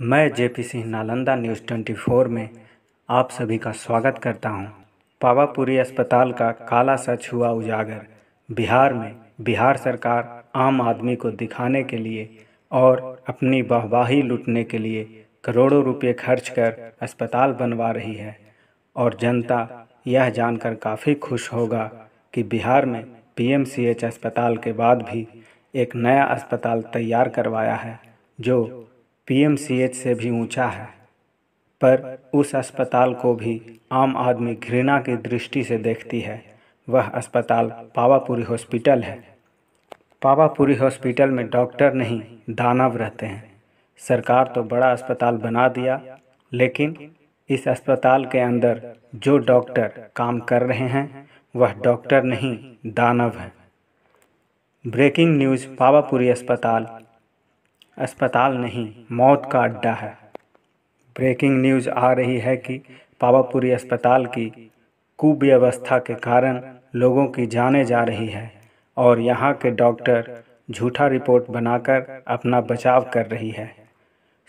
मैं JP Singh Nalanda news twenty four में आप सभी का स्वागत करता हूं। पावापुरी अस्पताल का काला सच हुआ उजागर बिहार में बिहार सरकार आम आदमी को दिखाने के लिए और अपनी वाहवाही लुटने के लिए करोड़ों रुपए खर्च कर अस्पताल बनवा रही है और जनता यह जानकर काफ़ी खुश होगा कि बिहार में पीएमसीएच अस्पताल के बाद भी एक नया अस्पताल तैयार करवाया है जो पीएमसीएच से भी ऊंचा है पर उस अस्पताल को भी आम आदमी घृणा की दृष्टि से देखती है वह अस्पताल पावापुरी हॉस्पिटल है पावापुरी हॉस्पिटल में डॉक्टर नहीं दानव रहते हैं सरकार तो बड़ा अस्पताल बना दिया लेकिन इस अस्पताल के अंदर जो डॉक्टर काम कर रहे हैं वह डॉक्टर नहीं दानव हैं ब्रेकिंग न्यूज़ पावापुरी अस्पताल अस्पताल नहीं मौत का अड्डा है ब्रेकिंग न्यूज आ रही है कि पावापुरी अस्पताल की कुव्यवस्था के कारण लोगों की जाने जा रही है और यहाँ के डॉक्टर झूठा रिपोर्ट बनाकर अपना बचाव कर रही है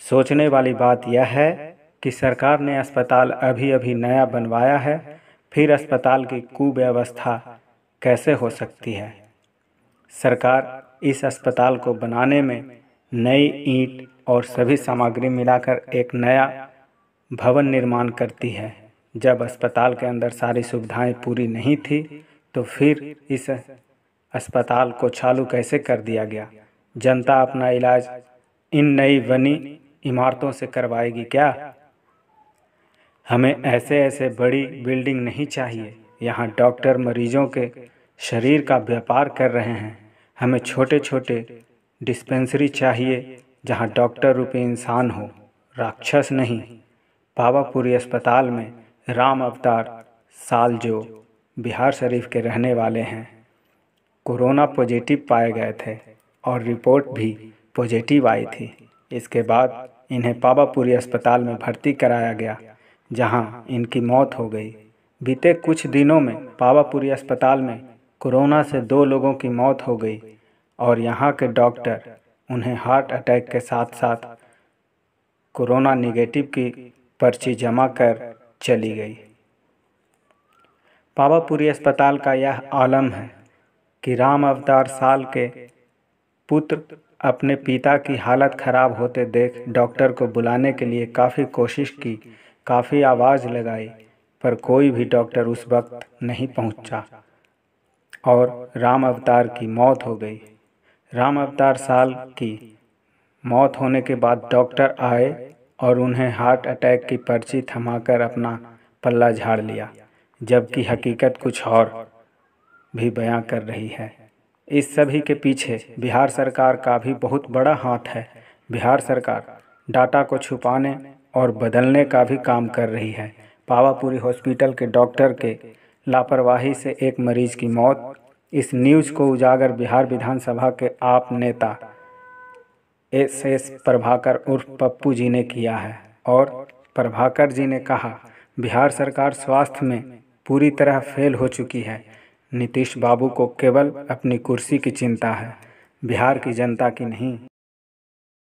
सोचने वाली बात यह है कि सरकार ने अस्पताल अभी अभी नया बनवाया है फिर अस्पताल की कुव्यवस्था कैसे हो सकती है सरकार इस अस्पताल को बनाने में नई ईंट और सभी सामग्री मिलाकर एक नया भवन निर्माण करती है जब अस्पताल के अंदर सारी सुविधाएं पूरी नहीं थी तो फिर इस अस्पताल को चालू कैसे कर दिया गया जनता अपना इलाज इन नई बनी इमारतों से करवाएगी क्या हमें ऐसे ऐसे बड़ी बिल्डिंग नहीं चाहिए यहाँ डॉक्टर मरीजों के शरीर का व्यापार कर रहे हैं हमें छोटे छोटे डिस्पेंसरी चाहिए जहाँ डॉक्टर रूपी इंसान हो राक्षस नहीं पावापुरी अस्पताल में राम अवतार साल जो बिहार शरीफ के रहने वाले हैं कोरोना पॉजिटिव पाए गए थे और रिपोर्ट भी पॉजिटिव आई थी इसके बाद इन्हें पावापुरी अस्पताल में भर्ती कराया गया जहां इनकी मौत हो गई बीते कुछ दिनों में पावापुरी अस्पताल में कोरोना से दो लोगों की मौत हो गई और यहाँ के डॉक्टर उन्हें हार्ट अटैक के साथ साथ कोरोना नेगेटिव की पर्ची जमा कर चली गई पावापुरी अस्पताल का यह आलम है कि राम अवतार साल के पुत्र अपने पिता की हालत खराब होते देख डॉक्टर को बुलाने के लिए काफ़ी कोशिश की काफ़ी आवाज़ लगाई पर कोई भी डॉक्टर उस वक्त नहीं पहुंचा और राम अवतार की मौत हो गई राम अवतार साल की मौत होने के बाद डॉक्टर आए और उन्हें हार्ट अटैक की पर्ची थमाकर अपना पल्ला झाड़ लिया जबकि हकीकत कुछ और भी बयां कर रही है इस सभी के पीछे बिहार सरकार का भी बहुत बड़ा हाथ है बिहार सरकार डाटा को छुपाने और बदलने का भी काम कर रही है पावापुरी हॉस्पिटल के डॉक्टर के लापरवाही से एक मरीज की मौत इस न्यूज को उजागर बिहार विधानसभा के आप नेता एस एस प्रभाकर उर्फ पप्पू जी ने किया है और प्रभाकर जी ने कहा बिहार सरकार स्वास्थ्य में पूरी तरह फेल हो चुकी है नीतीश बाबू को केवल अपनी कुर्सी की चिंता है बिहार की जनता की नहीं